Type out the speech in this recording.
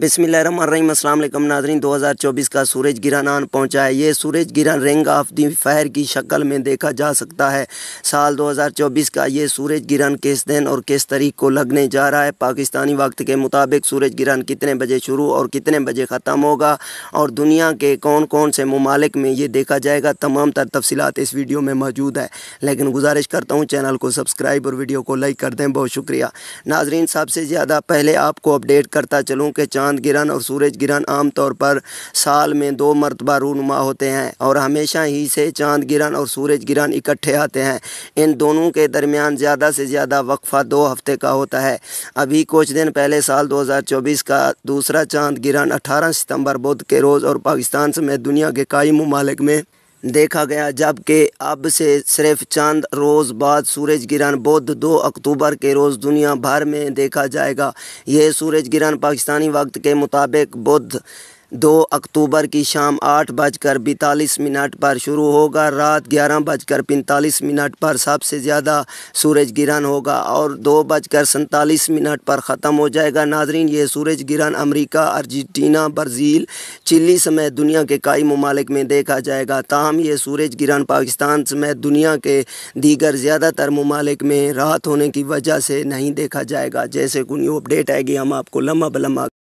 बिसमीम अल्लाम नाजरीन 2024 का सूरज ग्रहण आन पहुँचा है ये सूरज ग्रहण रिंग ऑफ दी फहर की शक्ल में देखा जा सकता है साल 2024 का ये सूरज गिरहन किस दिन और किस तरीक़ को लगने जा रहा है पाकिस्तानी वक्त के मुताबिक सूरज ग्रहण कितने बजे शुरू और कितने बजे ख़त्म होगा और दुनिया के कौन कौन से ममालिक में ये देखा जाएगा तमाम तर तफसीत इस वीडियो में मौजूद है लेकिन गुजारिश करता हूँ चैनल को सब्सक्राइब और वीडियो को लाइक कर दें बहुत शुक्रिया नाजरीन सबसे ज़्यादा पहले आपको अपडेट करता चलूँ कि चांद गिरन और सूरज गिरन आमतौर पर साल में दो मरतबा रूनुमा होते हैं और हमेशा ही से चांद गिरन और सूरज गिरन इकट्ठे आते हैं इन दोनों के दरमियान ज़्यादा से ज़्यादा वक्फा दो हफ्ते का होता है अभी कुछ दिन पहले साल 2024 का दूसरा चांद गिरन 18 सितंबर बुध के रोज़ और पाकिस्तान समेत दुनिया के कई ममालिक में देखा गया जबकि अब से सिर्फ चंद रोज़ बाद सूरज गिरहण बुध दो अक्टूबर के रोज़ दुनिया भर में देखा जाएगा यह सूरज गिरहण पाकिस्तानी वक्त के मुताबिक बुध दो अक्टूबर की शाम आठ बजकर बैतालीस मिनट पर शुरू होगा रात ग्यारह बजकर पैंतालीस मिनट पर सबसे ज़्यादा सूरज ग्रहण होगा और दो बजकर सैंतालीस मिनट पर ख़त्म हो जाएगा नाजरीन ये सूरज ग्रहण अमरीका अर्जेंटीना ब्राज़ील चिली समेत दुनिया के कई ममालिक में देखा जाएगा ताहम ये सूरज ग्रहण पाकिस्तान समेत दुनिया के दीगर ज़्यादातर ममालिक में राहत होने की वजह से नहीं देखा जाएगा जैसे कोई अपडेट आएगी हम आपको लम्बा बलम्बा